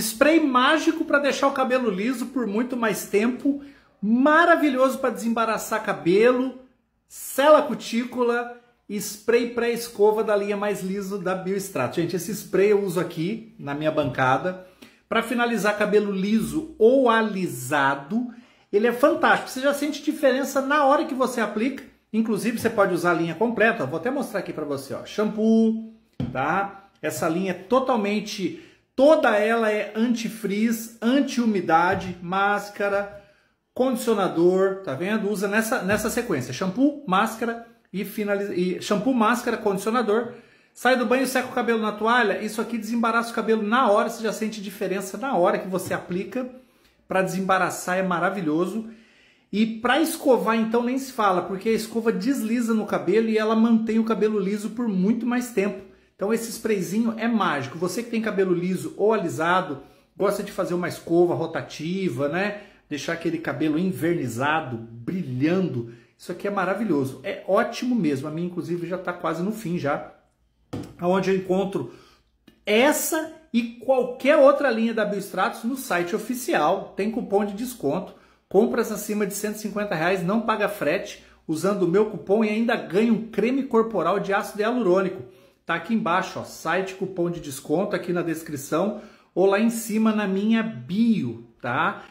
Spray mágico para deixar o cabelo liso por muito mais tempo, maravilhoso para desembaraçar cabelo, sela cutícula, spray pré-escova da linha mais liso da Bioextrato. Gente, esse spray eu uso aqui na minha bancada para finalizar cabelo liso ou alisado. Ele é fantástico, você já sente diferença na hora que você aplica. Inclusive, você pode usar a linha completa. Vou até mostrar aqui para você, ó. Shampoo, tá? Essa linha é totalmente Toda ela é anti anti-frizz, anti-umidade, máscara, condicionador, tá vendo? Usa nessa, nessa sequência: shampoo, máscara e finaliza e shampoo, máscara, condicionador. Sai do banho, seca o cabelo na toalha. Isso aqui desembaraça o cabelo na hora, você já sente diferença na hora que você aplica. Para desembaraçar é maravilhoso. E para escovar então nem se fala, porque a escova desliza no cabelo e ela mantém o cabelo liso por muito mais tempo. Então esse sprayzinho é mágico. Você que tem cabelo liso ou alisado, gosta de fazer uma escova rotativa, né? Deixar aquele cabelo envernizado, brilhando. Isso aqui é maravilhoso. É ótimo mesmo. A minha, inclusive, já está quase no fim já. Onde eu encontro essa e qualquer outra linha da Biostratos no site oficial. Tem cupom de desconto. Compras acima de 150 reais, não paga frete. Usando o meu cupom e ainda ganha um creme corporal de ácido hialurônico. Tá aqui embaixo, ó, site, cupom de desconto aqui na descrição ou lá em cima na minha bio, tá?